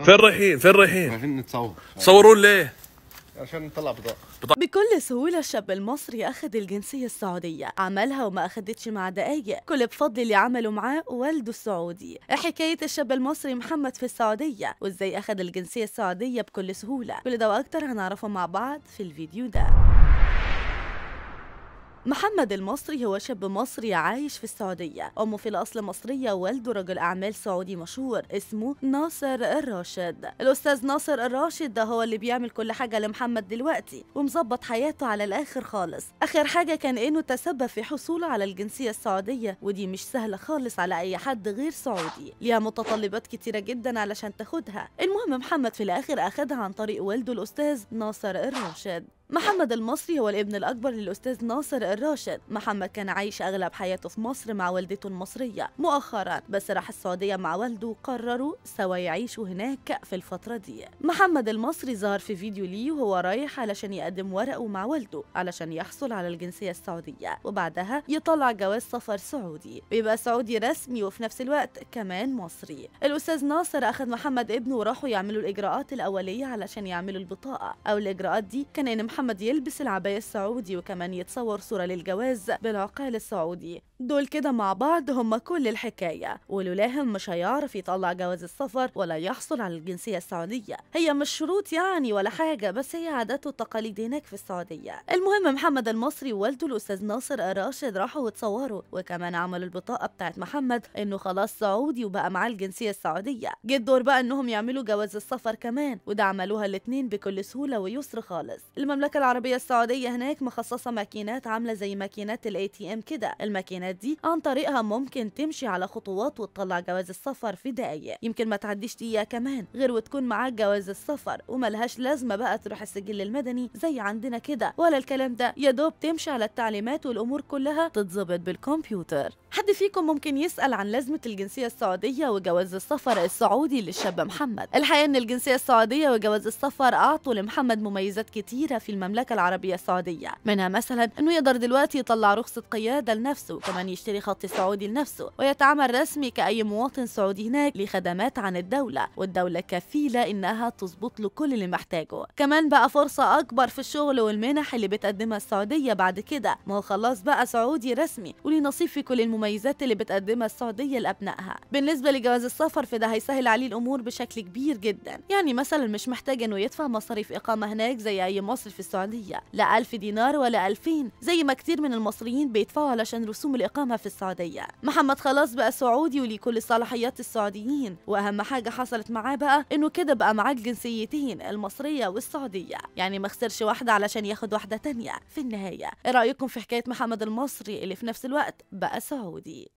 فين رايحين؟ فين رايحين؟ رايحين نتصور تصورون ليه؟ عشان نطلع بطاقة بكل سهولة الشاب المصري أخذ الجنسية السعودية عملها وما أخدتش مع دقايق كل بفضل اللي عمله معاه والده السعودي إيه حكاية الشاب المصري محمد في السعودية وإزاي أخذ الجنسية السعودية بكل سهولة كل ده وأكتر هنعرفه مع بعض في الفيديو ده محمد المصري هو شاب مصري عايش في السعودية أمه في الأصل مصرية والده رجل أعمال سعودي مشهور اسمه ناصر الراشد الأستاذ ناصر الراشد ده هو اللي بيعمل كل حاجة لمحمد دلوقتي ومظبط حياته على الآخر خالص آخر حاجة كان إنه تسبب في حصوله على الجنسية السعودية ودي مش سهلة خالص على أي حد غير سعودي ليها متطلبات كتيرة جدا علشان تاخدها المهم محمد في الآخر أخدها عن طريق والده الأستاذ ناصر الراشد محمد المصري هو الابن الأكبر للأستاذ ناصر الراشد محمد كان عايش أغلب حياته في مصر مع والدته المصرية مؤخرا بس راح السعودية مع والده وقرروا سوا يعيشوا هناك في الفترة دي محمد المصري ظهر في فيديو ليه وهو رايح علشان يقدم ورقه مع والده علشان يحصل على الجنسية السعودية وبعدها يطلع جواز سفر سعودي ويبقى سعودي رسمي وفي نفس الوقت كمان مصري الأستاذ ناصر أخذ محمد ابنه وراحوا يعملوا الإجراءات الأولية علشان يعملوا البطاقة أو الإجراءات دي كان إن محمد محمد يلبس العباية السعودي وكمان يتصور صورة للجواز بالعقال السعودي دول كده مع بعض هم كل الحكاية ولولاهم مش هيعرف يطلع جواز السفر ولا يحصل على الجنسية السعودية هي مش شروط يعني ولا حاجة بس هي عادات وتقاليد هناك في السعودية المهم محمد المصري ووالده الأستاذ ناصر راشد راحوا واتصوروا وكمان عملوا البطاقة بتاعت محمد إنه خلاص سعودي وبقى معاه الجنسية السعودية جه الدور بقى إنهم يعملوا جواز السفر كمان وده عملوها الاتنين بكل سهولة ويسر خالص المملكة العربية السعودية هناك مخصصة ماكينات عاملة زي ماكينات الاي تي ام كده الماكينات دي عن طريقها ممكن تمشي على خطوات وتطلع جواز السفر في دقايق يمكن ما تعديش دقيقه كمان غير وتكون معاك جواز السفر وملهاش لازمه بقى تروح السجل المدني زي عندنا كده ولا الكلام ده يا دوب تمشي على التعليمات والامور كلها تتظبط بالكمبيوتر حد فيكم ممكن يسال عن لازمه الجنسيه السعوديه وجواز السفر السعودي للشاب محمد الحقيقه ان الجنسيه السعوديه وجواز السفر اعطوا لمحمد مميزات كتيره في المملكه العربيه السعوديه منها مثلا انه يقدر دلوقتي يطلع رخصه قياده لنفسه وكمان أن يشتري خط سعودي لنفسه ويتعامل رسمي كأي مواطن سعودي هناك لخدمات عن الدولة والدولة كفيلة إنها تظبط له كل اللي محتاجه كمان بقى فرصة أكبر في الشغل والمنح اللي بتقدمها السعودية بعد كده ما هو خلاص بقى سعودي رسمي وليه نصيب في كل المميزات اللي بتقدمها السعودية لأبنائها بالنسبة لجواز السفر فده هيسهل عليه الأمور بشكل كبير جدا يعني مثلا مش محتاج إنه يدفع مصاريف إقامة هناك زي أي مصر في السعودية لا 1000 دينار ولا 2000 زي ما كتير من المصريين بيدفعوا علشان رسوم الإقامة في السعودية محمد خلاص بقى سعودي وليه كل الصلاحيات السعوديين وأهم حاجة حصلت معاه بقى إنه كده بقى معاه الجنسيتين المصرية والسعودية يعني ما خسرش واحدة علشان ياخد واحدة تانية في النهاية إيه رأيكم في حكاية محمد المصري اللي في نفس الوقت بقى سعودي